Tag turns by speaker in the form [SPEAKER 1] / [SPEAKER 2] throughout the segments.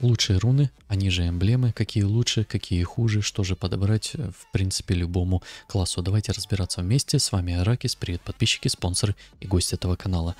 [SPEAKER 1] Лучшие руны, они а же эмблемы, какие лучше, какие хуже, что же подобрать, э, в принципе, любому классу. Давайте разбираться вместе. С вами Аракис, привет подписчики, спонсоры и гости этого канала.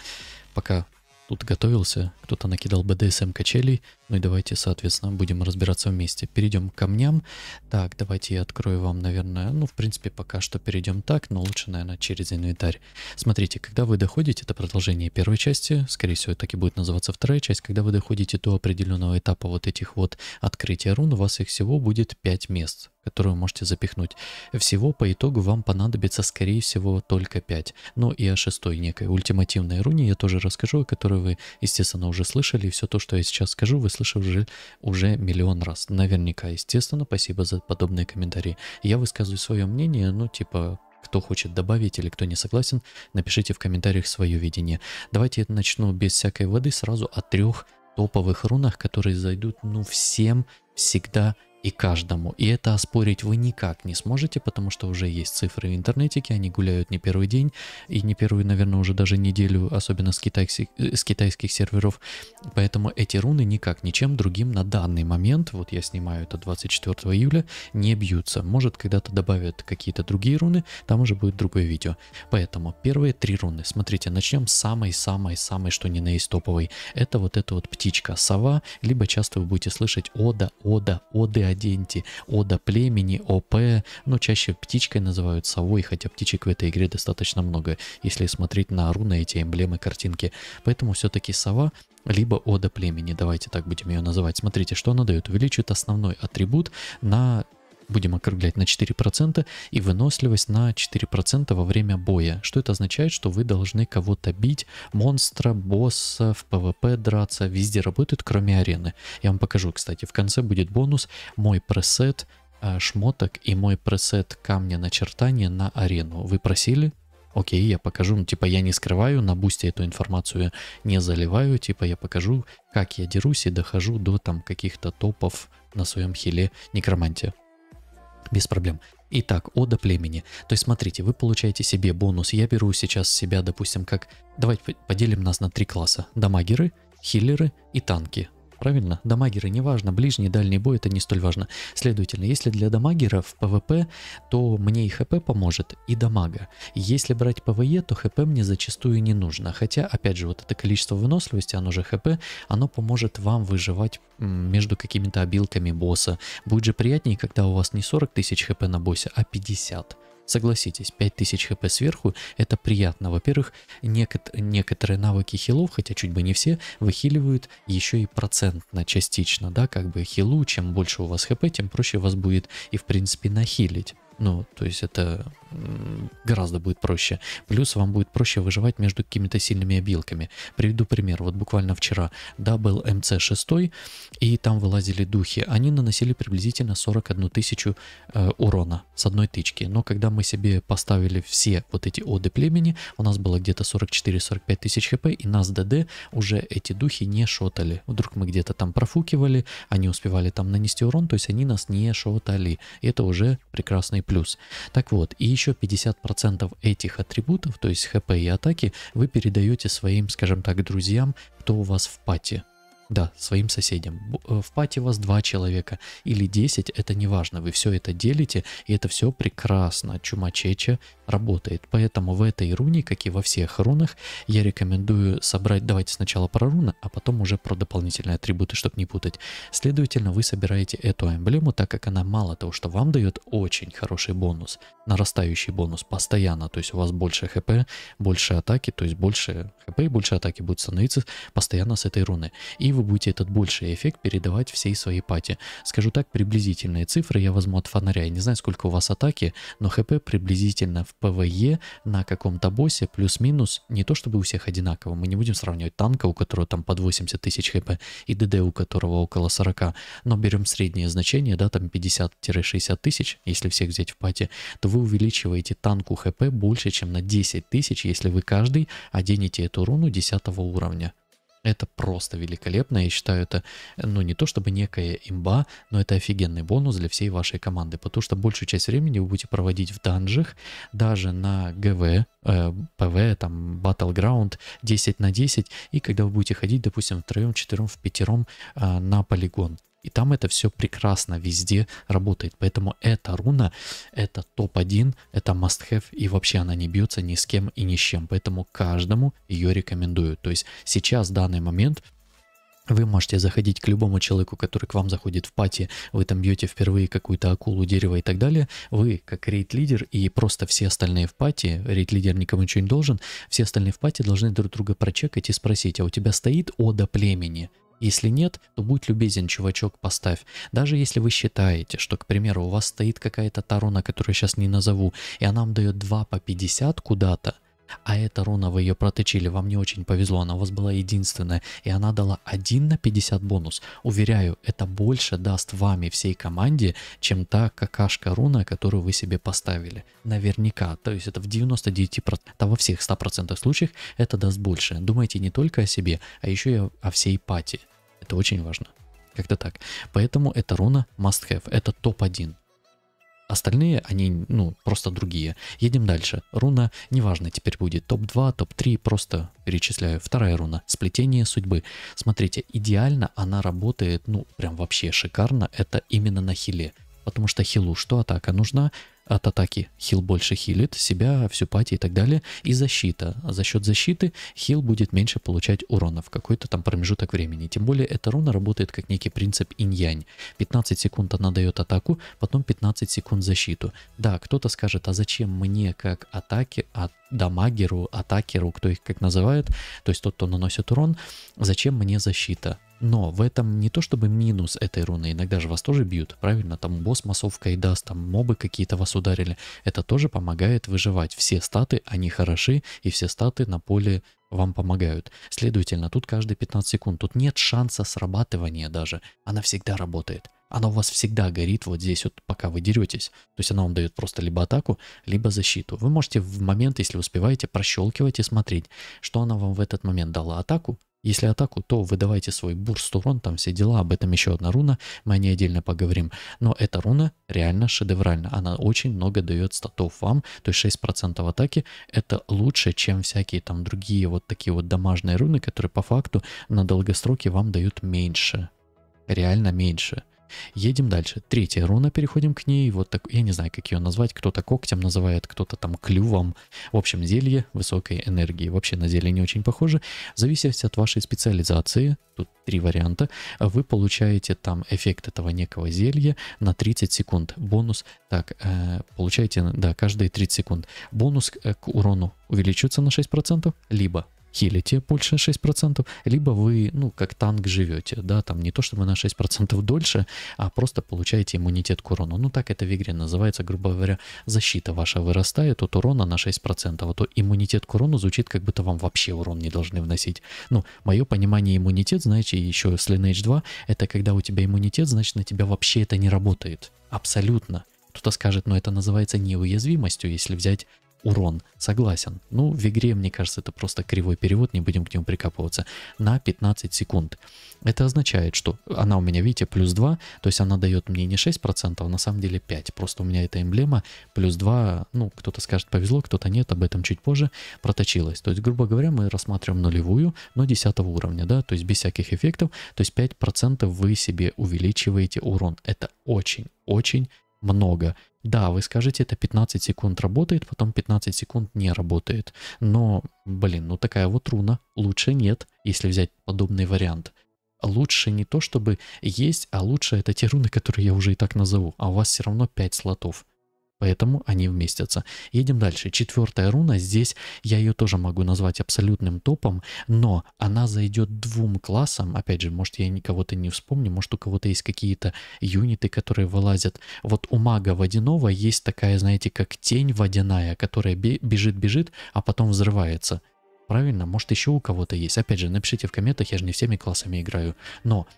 [SPEAKER 1] Пока тут готовился, кто-то накидал BDSM качелей, ну и давайте, соответственно, будем разбираться вместе. Перейдем к камням. Так, давайте я открою вам, наверное, ну, в принципе, пока что перейдем так, но лучше, наверное, через инвентарь. Смотрите, когда вы доходите, это продолжение первой части, скорее всего, так и будет называться вторая часть, когда вы доходите до определенного этапа вот этих вот открытия рун, у вас их всего будет 5 мест которую вы можете запихнуть. Всего по итогу вам понадобится, скорее всего, только 5. Но ну и о шестой некой ультимативной руне я тоже расскажу, о которой вы, естественно, уже слышали. И все то, что я сейчас скажу, вы слышал уже, уже миллион раз. Наверняка, естественно, спасибо за подобные комментарии. Я высказываю свое мнение, ну типа кто хочет добавить или кто не согласен, напишите в комментариях свое видение. Давайте я начну без всякой воды сразу о трех топовых рунах, которые зайдут ну всем всегда и каждому. И это оспорить вы никак не сможете, потому что уже есть цифры в интернетике, они гуляют не первый день и не первую, наверное, уже даже неделю, особенно с, китайских, э, с китайских серверов. Поэтому эти руны никак ничем другим на данный момент, вот я снимаю это 24 июля, не бьются. Может, когда-то добавят какие-то другие руны, там уже будет другое видео. Поэтому первые три руны, смотрите, начнем с самой-самой-самой, что ни на есть топовой. Это вот эта вот птичка, сова, либо часто вы будете слышать ода, ода, оды оденьте, ода племени, ОП, ну чаще птичкой называют совой, хотя птичек в этой игре достаточно много, если смотреть на руны, эти эмблемы, картинки. Поэтому все-таки сова либо ода племени, давайте так будем ее называть. Смотрите, что она дает. Увеличивает основной атрибут на будем округлять на 4%, и выносливость на 4% во время боя. Что это означает, что вы должны кого-то бить, монстра, босса, в ПВП драться, везде работают, кроме арены. Я вам покажу, кстати, в конце будет бонус, мой пресет э, шмоток и мой пресет камня начертания на арену. Вы просили? Окей, я покажу, ну, типа я не скрываю, на бусте эту информацию не заливаю, типа я покажу, как я дерусь и дохожу до там каких-то топов на своем хиле некромантия без проблем. Итак, ода племени. То есть смотрите, вы получаете себе бонус. Я беру сейчас себя, допустим, как... Давайте поделим нас на три класса. Дамагеры, хиллеры и танки правильно? Дамагеры, неважно, ближний, дальний бой, это не столь важно. Следовательно, если для дамагера в ПВП, то мне и ХП поможет, и дамага. Если брать ПВЕ, то ХП мне зачастую не нужно. Хотя, опять же, вот это количество выносливости, оно же ХП, оно поможет вам выживать между какими-то обилками босса. Будет же приятнее, когда у вас не 40 тысяч ХП на боссе, а 50. Согласитесь, 5000 хп сверху это приятно. Во-первых, некот некоторые навыки хилов, хотя чуть бы не все, выхиливают еще и процентно, частично, да, как бы хилу, чем больше у вас хп, тем проще вас будет и в принципе нахилить. Ну, то есть это гораздо будет проще. Плюс вам будет проще выживать между какими-то сильными обилками. Приведу пример. Вот буквально вчера дабл МЦ-6, и там вылазили духи. Они наносили приблизительно 41 тысячу э, урона с одной тычки. Но когда мы себе поставили все вот эти оды племени, у нас было где-то 44-45 тысяч хп, и нас ДД уже эти духи не шотали. Вдруг мы где-то там профукивали, они успевали там нанести урон, то есть они нас не шотали. И это уже прекрасный плюс. Так вот, и еще 50% этих атрибутов, то есть хп и атаки, вы передаете своим, скажем так, друзьям, кто у вас в пати. Да, своим соседям. Э, в пати вас два человека или десять это не важно. Вы все это делите, и это все прекрасно. Чумачеча работает. Поэтому в этой руне, как и во всех рунах, я рекомендую собрать, давайте сначала про руны, а потом уже про дополнительные атрибуты, чтобы не путать. Следовательно, вы собираете эту эмблему, так как она мало того, что вам дает очень хороший бонус, нарастающий бонус постоянно, то есть у вас больше хп, больше атаки, то есть больше хп и больше атаки будет становиться постоянно с этой руны. И вы будете этот больший эффект передавать всей своей пати. Скажу так, приблизительные цифры я возьму от фонаря. Я не знаю, сколько у вас атаки, но хп приблизительно в ПВЕ на каком-то боссе плюс-минус не то чтобы у всех одинаково. Мы не будем сравнивать танка, у которого там под 80 тысяч хп, и ДД, у которого около 40. Но берем среднее значение, да, там 50-60 тысяч, если всех взять в пати, то вы увеличиваете танку хп больше, чем на 10 тысяч, если вы каждый оденете эту руну 10 уровня. Это просто великолепно, я считаю это, ну не то чтобы некая имба, но это офигенный бонус для всей вашей команды, потому что большую часть времени вы будете проводить в данжах, даже на ГВ, э, ПВ, там, Battleground 10 на 10, и когда вы будете ходить, допустим, втроем, четвером, в пятером э, на полигон. И там это все прекрасно везде работает. Поэтому эта руна, это топ-1, это must-have, и вообще она не бьется ни с кем и ни с чем. Поэтому каждому ее рекомендую. То есть сейчас, в данный момент, вы можете заходить к любому человеку, который к вам заходит в пати, вы там бьете впервые какую-то акулу, дерево и так далее. Вы, как рейд-лидер и просто все остальные в пати, рейд-лидер никому ничего не должен, все остальные в пати должны друг друга прочекать и спросить, а у тебя стоит ода племени? Если нет, то будь любезен, чувачок, поставь. Даже если вы считаете, что, к примеру, у вас стоит какая-то таруна, которую я сейчас не назову, и она вам дает 2 по 50 куда-то, а эта руна, вы ее проточили, вам не очень повезло, она у вас была единственная, и она дала 1 на 50 бонус. Уверяю, это больше даст вам и всей команде, чем та какашка руна, которую вы себе поставили. Наверняка, то есть это в 99%, а во всех 100% случаях это даст больше. Думайте не только о себе, а еще и о всей пати. Это очень важно. Как-то так. Поэтому эта руна must have, это топ-1. Остальные, они, ну, просто другие. Едем дальше. Руна, неважно, теперь будет топ-2, топ-3, просто перечисляю. Вторая руна, сплетение судьбы. Смотрите, идеально она работает, ну, прям вообще шикарно, это именно на хиле. Потому что хилу что атака нужна? от атаки хил больше хилит себя, всю пати и так далее. И защита. За счет защиты хил будет меньше получать урона в какой-то там промежуток времени. Тем более эта руна работает как некий принцип инь-янь. 15 секунд она дает атаку, потом 15 секунд защиту. Да, кто-то скажет, а зачем мне как атаке, а дамагеру, атакеру, кто их как называет, то есть тот, кто наносит урон, зачем мне защита? Но в этом не то чтобы минус этой руны, иногда же вас тоже бьют, правильно? Там босс массовкой даст, там мобы какие-то вас ударили. Это тоже помогает выживать. Все статы, они хороши, и все статы на поле вам помогают. Следовательно, тут каждые 15 секунд, тут нет шанса срабатывания даже. Она всегда работает. Она у вас всегда горит вот здесь вот, пока вы деретесь. То есть она вам дает просто либо атаку, либо защиту. Вы можете в момент, если успеваете, прощелкивать и смотреть, что она вам в этот момент дала атаку, если атаку, то выдавайте свой бурст урон, там все дела, об этом еще одна руна, мы о ней отдельно поговорим. Но эта руна реально шедевральна, она очень много дает статов вам, то есть 6% атаки это лучше, чем всякие там другие вот такие вот домашние руны, которые по факту на долгосроке вам дают меньше, реально меньше. Едем дальше. Третья руна, переходим к ней. Вот так, я не знаю, как ее назвать. Кто-то когтем называет, кто-то там клювом. В общем, зелье высокой энергии. Вообще на зелье не очень похоже. В зависимости от вашей специализации, тут три варианта, вы получаете там эффект этого некого зелья на 30 секунд. Бонус, так, э, получаете, да, каждые 30 секунд. Бонус э, к урону увеличивается на 6%, либо хилите больше 6%, либо вы, ну, как танк живете, да, там не то что вы на 6% дольше, а просто получаете иммунитет к урону. Ну, так это в игре называется, грубо говоря, защита ваша вырастает от урона на 6%, а то иммунитет к урону звучит, как будто вам вообще урон не должны вносить. Ну, мое понимание иммунитет, знаете, еще с Lineage 2, это когда у тебя иммунитет, значит, на тебя вообще это не работает. Абсолютно. Кто-то скажет, но ну, это называется неуязвимостью, если взять урон. Согласен. Ну, в игре, мне кажется, это просто кривой перевод, не будем к нему прикапываться. На 15 секунд. Это означает, что она у меня, видите, плюс 2, то есть она дает мне не 6%, а на самом деле 5. Просто у меня эта эмблема плюс 2, ну, кто-то скажет повезло, кто-то нет, об этом чуть позже, проточилась. То есть, грубо говоря, мы рассматриваем нулевую, но 10 уровня, да, то есть без всяких эффектов, то есть 5% вы себе увеличиваете урон. Это очень-очень много. Да, вы скажете, это 15 секунд работает, потом 15 секунд не работает. Но, блин, ну такая вот руна. Лучше нет, если взять подобный вариант. Лучше не то, чтобы есть, а лучше это те руны, которые я уже и так назову. А у вас все равно 5 слотов. Поэтому они вместятся. Едем дальше. Четвертая руна. Здесь я ее тоже могу назвать абсолютным топом, но она зайдет двум классам. Опять же, может, я никого-то не вспомню, может, у кого-то есть какие-то юниты, которые вылазят. Вот у мага водяного есть такая, знаете, как тень водяная, которая бежит-бежит, а потом взрывается. Правильно? Может, еще у кого-то есть. Опять же, напишите в комментах, я же не всеми классами играю. Но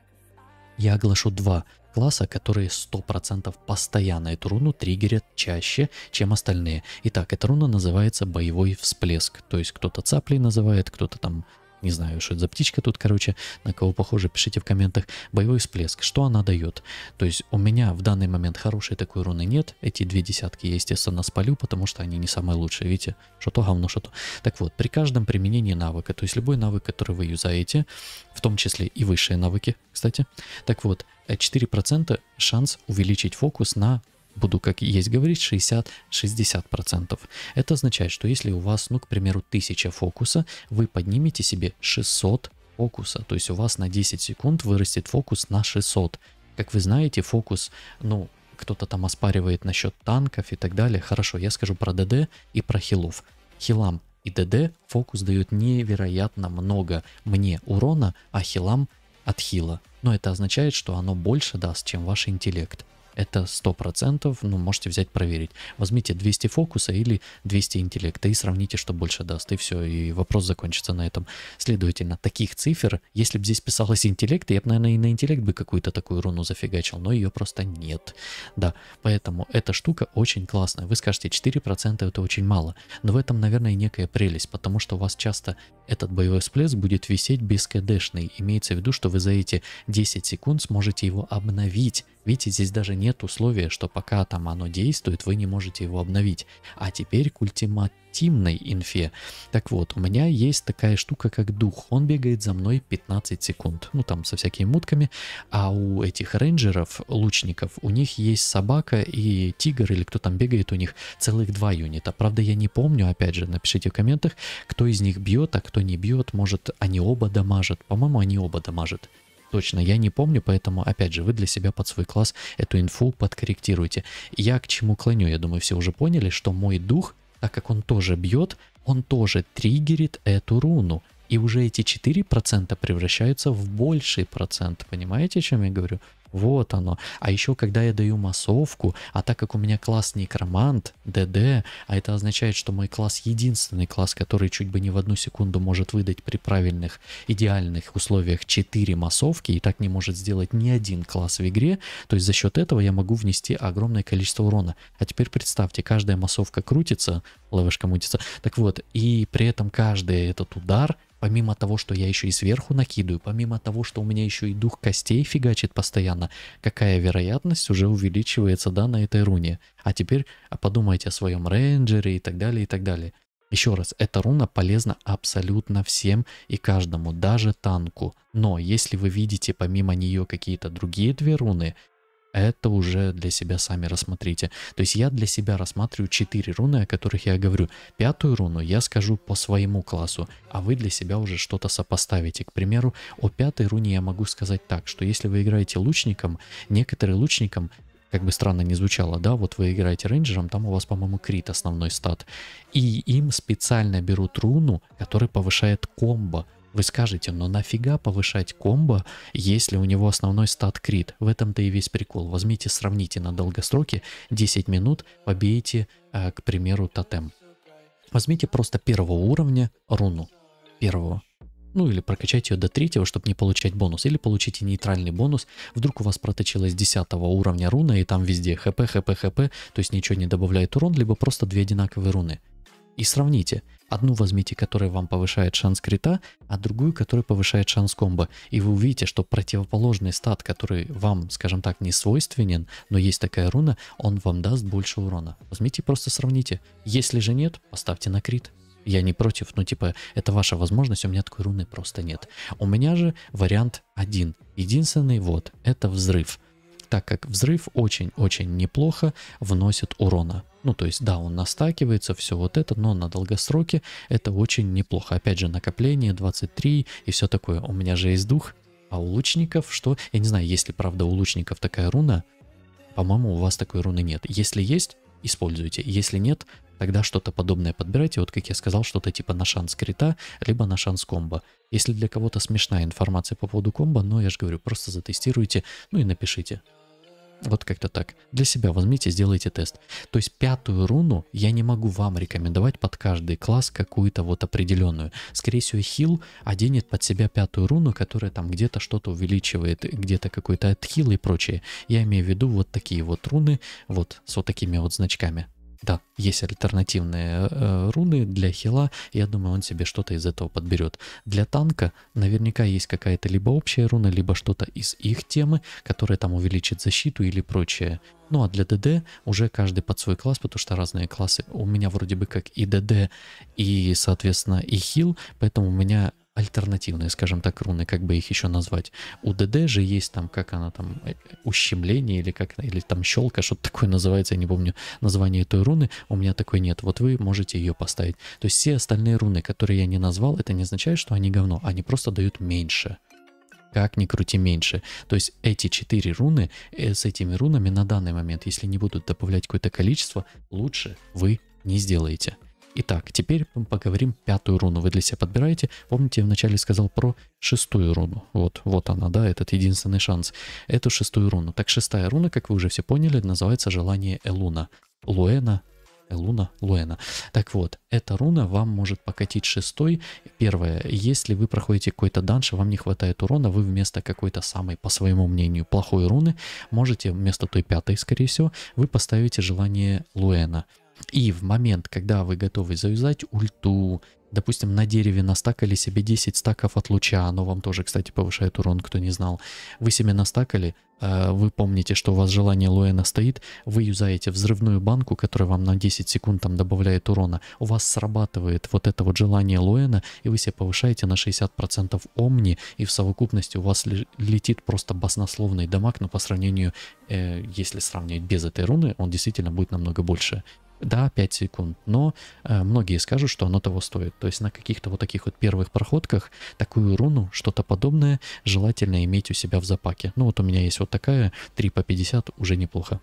[SPEAKER 1] я оглашу два класса, которые 100% постоянно эту руну триггерят чаще, чем остальные. Итак, эта руна называется боевой всплеск. То есть кто-то цаплей называет, кто-то там не знаю, что это за птичка тут, короче, на кого похоже, пишите в комментах. Боевой всплеск, что она дает? То есть у меня в данный момент хорошей такой руны нет. Эти две десятки я, естественно, спалю, потому что они не самые лучшие. Видите, что-то говно, что-то. Так вот, при каждом применении навыка, то есть любой навык, который вы юзаете, в том числе и высшие навыки, кстати. Так вот, 4% э, шанс увеличить фокус на буду как и есть говорить, 60-60%. Это означает, что если у вас, ну, к примеру, 1000 фокуса, вы поднимете себе 600 фокуса, то есть у вас на 10 секунд вырастет фокус на 600. Как вы знаете, фокус, ну, кто-то там оспаривает насчет танков и так далее. Хорошо, я скажу про ДД и про хилов. Хилам и ДД фокус дают невероятно много мне урона, а хилам от хила. Но это означает, что оно больше даст, чем ваш интеллект это 100%, ну, можете взять проверить. Возьмите 200 фокуса или 200 интеллекта и сравните, что больше даст, и все, и вопрос закончится на этом. Следовательно, таких цифр, если бы здесь писалось интеллект, я бы, наверное, и на интеллект бы какую-то такую руну зафигачил, но ее просто нет. Да, поэтому эта штука очень классная. Вы скажете, 4% это очень мало, но в этом, наверное, некая прелесть, потому что у вас часто этот боевой всплеск будет висеть без кэдэшный. Имеется в виду, что вы за эти 10 секунд сможете его обновить, Видите, здесь даже нет условия, что пока там оно действует, вы не можете его обновить. А теперь к ультимативной инфе. Так вот, у меня есть такая штука, как дух. Он бегает за мной 15 секунд. Ну, там со всякими мутками. А у этих рейнджеров, лучников, у них есть собака и тигр, или кто там бегает у них, целых два юнита. Правда, я не помню, опять же, напишите в комментах, кто из них бьет, а кто не бьет. Может, они оба дамажат. По-моему, они оба дамажат точно я не помню, поэтому, опять же, вы для себя под свой класс эту инфу подкорректируйте. Я к чему клоню, я думаю, все уже поняли, что мой дух, так как он тоже бьет, он тоже триггерит эту руну. И уже эти 4% превращаются в больший процент, понимаете, о чем я говорю? Вот оно. А еще, когда я даю массовку, а так как у меня класс некромант, ДД, а это означает, что мой класс единственный класс, который чуть бы не в одну секунду может выдать при правильных, идеальных условиях 4 массовки, и так не может сделать ни один класс в игре, то есть за счет этого я могу внести огромное количество урона. А теперь представьте, каждая массовка крутится, ловешка мутится, так вот, и при этом каждый этот удар — помимо того, что я еще и сверху накидываю, помимо того, что у меня еще и дух костей фигачит постоянно, какая вероятность уже увеличивается, да, на этой руне. А теперь а, подумайте о своем рейнджере и так далее, и так далее. Еще раз, эта руна полезна абсолютно всем и каждому, даже танку. Но если вы видите помимо нее какие-то другие две руны, это уже для себя сами рассмотрите. То есть я для себя рассматриваю 4 руны, о которых я говорю. Пятую руну я скажу по своему классу, а вы для себя уже что-то сопоставите. К примеру, о пятой руне я могу сказать так, что если вы играете лучником, некоторые лучникам как бы странно не звучало, да, вот вы играете рейнджером, там у вас, по-моему, крит основной стат. И им специально берут руну, которая повышает комбо. Вы скажете, но нафига повышать комбо, если у него основной стат крит? В этом-то и весь прикол. Возьмите, сравните на долгосроке 10 минут, побейте, э, к примеру, тотем. Возьмите просто первого уровня руну. Первого. Ну или прокачайте ее до третьего, чтобы не получать бонус. Или получите нейтральный бонус. Вдруг у вас проточилась 10 уровня руна, и там везде хп, хп, хп. То есть ничего не добавляет урон, либо просто две одинаковые руны и сравните. Одну возьмите, которая вам повышает шанс крита, а другую, которая повышает шанс комбо. И вы увидите, что противоположный стат, который вам, скажем так, не свойственен, но есть такая руна, он вам даст больше урона. Возьмите просто сравните. Если же нет, поставьте на крит. Я не против, но типа, это ваша возможность, у меня такой руны просто нет. У меня же вариант один. Единственный вот, это взрыв. Так как взрыв очень-очень неплохо вносит урона. Ну, то есть, да, он настакивается, все вот это, но на долгосроке это очень неплохо. Опять же, накопление 23 и все такое. У меня же есть дух, а у лучников что? Я не знаю, есть ли, правда, у лучников такая руна. По-моему, у вас такой руны нет. Если есть, используйте. Если нет, тогда что-то подобное подбирайте. Вот, как я сказал, что-то типа на шанс крита, либо на шанс комбо. Если для кого-то смешная информация по поводу комбо, но я же говорю, просто затестируйте, ну и напишите. Вот как-то так. Для себя возьмите, сделайте тест. То есть пятую руну я не могу вам рекомендовать под каждый класс какую-то вот определенную. Скорее всего, хил оденет под себя пятую руну, которая там где-то что-то увеличивает, где-то какой-то отхил и прочее. Я имею в виду вот такие вот руны, вот с вот такими вот значками. Да, есть альтернативные э, э, руны для хила, я думаю, он себе что-то из этого подберет. Для танка наверняка есть какая-то либо общая руна, либо что-то из их темы, которая там увеличит защиту или прочее. Ну а для ДД уже каждый под свой класс, потому что разные классы. У меня вроде бы как и ДД, и, соответственно, и хил, поэтому у меня альтернативные, скажем так, руны, как бы их еще назвать. У ДД же есть там, как она там, э, ущемление или как, или там щелка, что-то такое называется, я не помню название той руны, у меня такой нет. Вот вы можете ее поставить. То есть все остальные руны, которые я не назвал, это не означает, что они говно, они просто дают меньше как ни крути меньше. То есть эти четыре руны, э, с этими рунами на данный момент, если не будут добавлять какое-то количество, лучше вы не сделаете. Итак, теперь поговорим пятую руну. Вы для себя подбираете. Помните, я вначале сказал про шестую руну. Вот, вот она, да, этот единственный шанс. Эту шестую руну. Так, шестая руна, как вы уже все поняли, называется «Желание Элуна». Луэна, Элуна, Луэна. Так вот, эта руна вам может покатить шестой. Первое, если вы проходите какой-то данж, вам не хватает урона, вы вместо какой-то самой, по своему мнению, плохой руны, можете вместо той пятой, скорее всего, вы поставите желание Луэна. И в момент, когда вы готовы завязать ульту, допустим, на дереве настакали себе 10 стаков от луча, оно вам тоже, кстати, повышает урон, кто не знал. Вы себе настакали, э, вы помните, что у вас желание Луэна стоит, вы юзаете взрывную банку, которая вам на 10 секунд там добавляет урона, у вас срабатывает вот это вот желание Луэна, и вы себе повышаете на 60% омни, и в совокупности у вас летит просто баснословный дамаг, но по сравнению, э, если сравнивать без этой руны, он действительно будет намного больше. Да, 5 секунд, но э, многие скажут, что оно того стоит. То есть на каких-то вот таких вот первых проходках такую руну, что-то подобное, желательно иметь у себя в запаке. Ну вот у меня есть вот такая, 3 по 50, уже неплохо.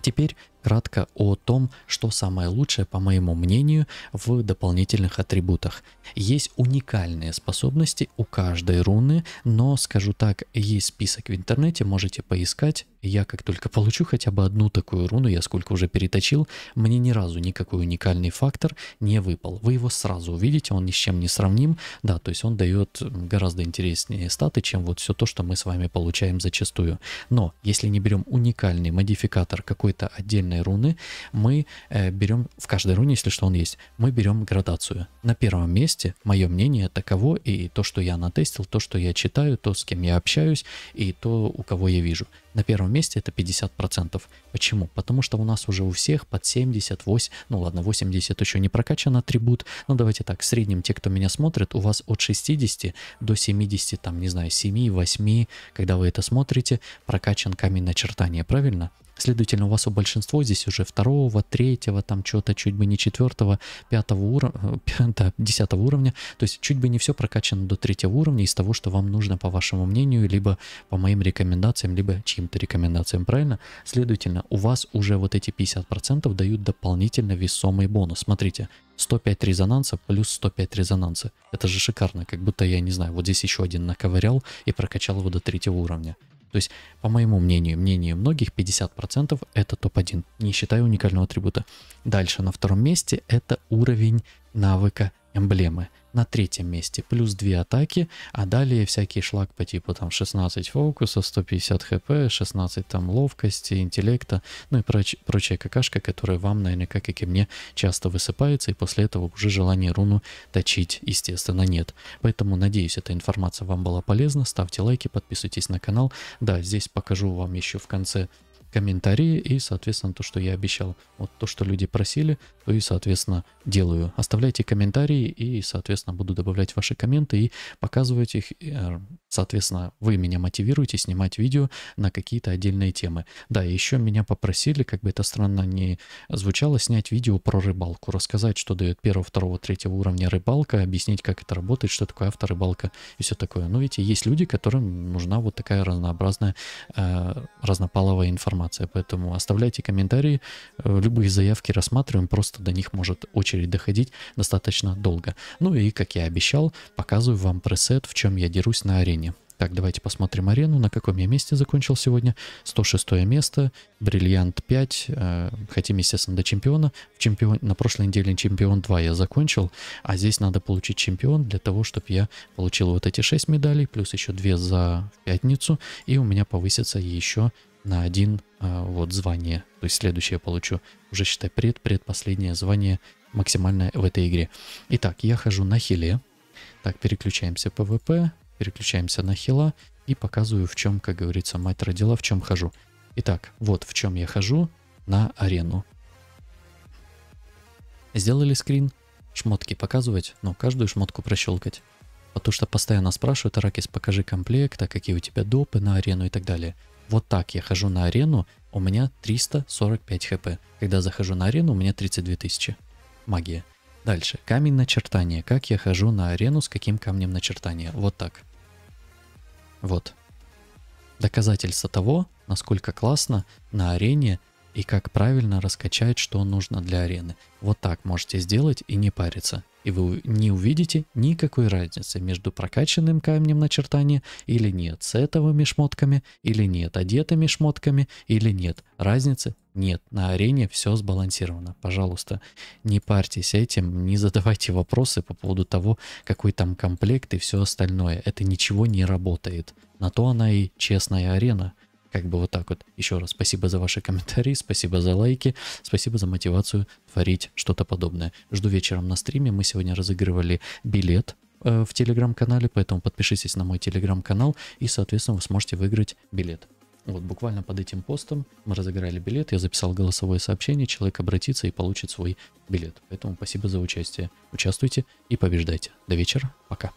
[SPEAKER 1] Теперь Кратко о том, что самое лучшее, по моему мнению, в дополнительных атрибутах. Есть уникальные способности у каждой руны, но, скажу так, есть список в интернете, можете поискать. Я как только получу хотя бы одну такую руну, я сколько уже переточил, мне ни разу никакой уникальный фактор не выпал. Вы его сразу увидите, он ни с чем не сравним. Да, то есть он дает гораздо интереснее статы, чем вот все то, что мы с вами получаем зачастую. Но если не берем уникальный модификатор какой-то отдельной правильные руны, мы э, берем, в каждой руне, если что он есть, мы берем градацию. На первом месте мое мнение таково и то, что я натестил, то, что я читаю, то, с кем я общаюсь и то, у кого я вижу. На первом месте это 50%. Почему? Потому что у нас уже у всех под 78, ну ладно, 80 еще не прокачан атрибут, ну давайте так, в среднем те, кто меня смотрит, у вас от 60 до 70, там, не знаю, 7, 8, когда вы это смотрите, прокачан камень начертания, правильно? Следовательно, у вас у большинства здесь уже второго, третьего, там чего-то чуть бы не четвертого, пятого уровня, да, десятого уровня. То есть чуть бы не все прокачано до третьего уровня из того, что вам нужно, по вашему мнению, либо по моим рекомендациям, либо чьим-то рекомендациям, правильно? Следовательно, у вас уже вот эти 50% дают дополнительно весомый бонус. Смотрите, 105 резонанса плюс 105 резонанса. Это же шикарно, как будто я не знаю, вот здесь еще один наковырял и прокачал его до третьего уровня. То есть, по моему мнению, мнение многих, 50% это топ-1, не считая уникального атрибута. Дальше, на втором месте, это уровень навыка эмблемы. На третьем месте плюс 2 атаки, а далее всякий шлак по типу там 16 фокуса, 150 хп, 16 там ловкости, интеллекта, ну и проч прочая какашка, которая вам, наверное, как и ко мне, часто высыпается, и после этого уже желания руну точить, естественно, нет. Поэтому, надеюсь, эта информация вам была полезна, ставьте лайки, подписывайтесь на канал. Да, здесь покажу вам еще в конце комментарии и, соответственно, то, что я обещал. Вот то, что люди просили, то и, соответственно, делаю. Оставляйте комментарии и, соответственно, буду добавлять ваши комменты и показывать их. Э, соответственно, вы меня мотивируете снимать видео на какие-то отдельные темы. Да, еще меня попросили, как бы это странно не звучало, снять видео про рыбалку, рассказать, что дает первого, второго, третьего уровня рыбалка, объяснить, как это работает, что такое авторыбалка и все такое. Но ну, видите, есть люди, которым нужна вот такая разнообразная, э, разнопаловая информация информация, поэтому оставляйте комментарии, э, любые заявки рассматриваем, просто до них может очередь доходить достаточно долго. Ну и, как я обещал, показываю вам пресет, в чем я дерусь на арене. Так, давайте посмотрим арену, на каком я месте закончил сегодня. 106 место, бриллиант 5, э, хотим, естественно, до чемпиона. В чемпион... На прошлой неделе чемпион 2 я закончил, а здесь надо получить чемпион для того, чтобы я получил вот эти 6 медалей, плюс еще 2 за пятницу, и у меня повысится еще на один а, вот звание. То есть следующее получу уже, считай, пред, предпоследнее звание максимальное в этой игре. Итак, я хожу на хиле. Так, переключаемся ПВП, переключаемся на хила и показываю, в чем, как говорится, мать родила, в чем хожу. Итак, вот в чем я хожу на арену. Сделали скрин, шмотки показывать, но каждую шмотку прощелкать. Потому что постоянно спрашивают, Аракис, покажи комплект, а какие у тебя допы на арену и так далее. Вот так я хожу на арену, у меня 345 хп. Когда захожу на арену, у меня 32 тысячи. Магия. Дальше. Камень начертания. Как я хожу на арену, с каким камнем начертания. Вот так. Вот. Доказательство того, насколько классно на арене и как правильно раскачать, что нужно для арены. Вот так можете сделать и не париться. И вы не увидите никакой разницы между прокачанным камнем начертания или нет, с этого шмотками или нет, одетыми шмотками или нет. Разницы нет, на арене все сбалансировано. Пожалуйста, не парьтесь этим, не задавайте вопросы по поводу того, какой там комплект и все остальное. Это ничего не работает. На то она и честная арена – как бы вот так вот. Еще раз спасибо за ваши комментарии, спасибо за лайки, спасибо за мотивацию творить что-то подобное. Жду вечером на стриме. Мы сегодня разыгрывали билет э, в телеграм-канале, поэтому подпишитесь на мой телеграм-канал и, соответственно, вы сможете выиграть билет. Вот буквально под этим постом мы разыграли билет, я записал голосовое сообщение, человек обратится и получит свой билет. Поэтому спасибо за участие. Участвуйте и побеждайте. До вечера. Пока.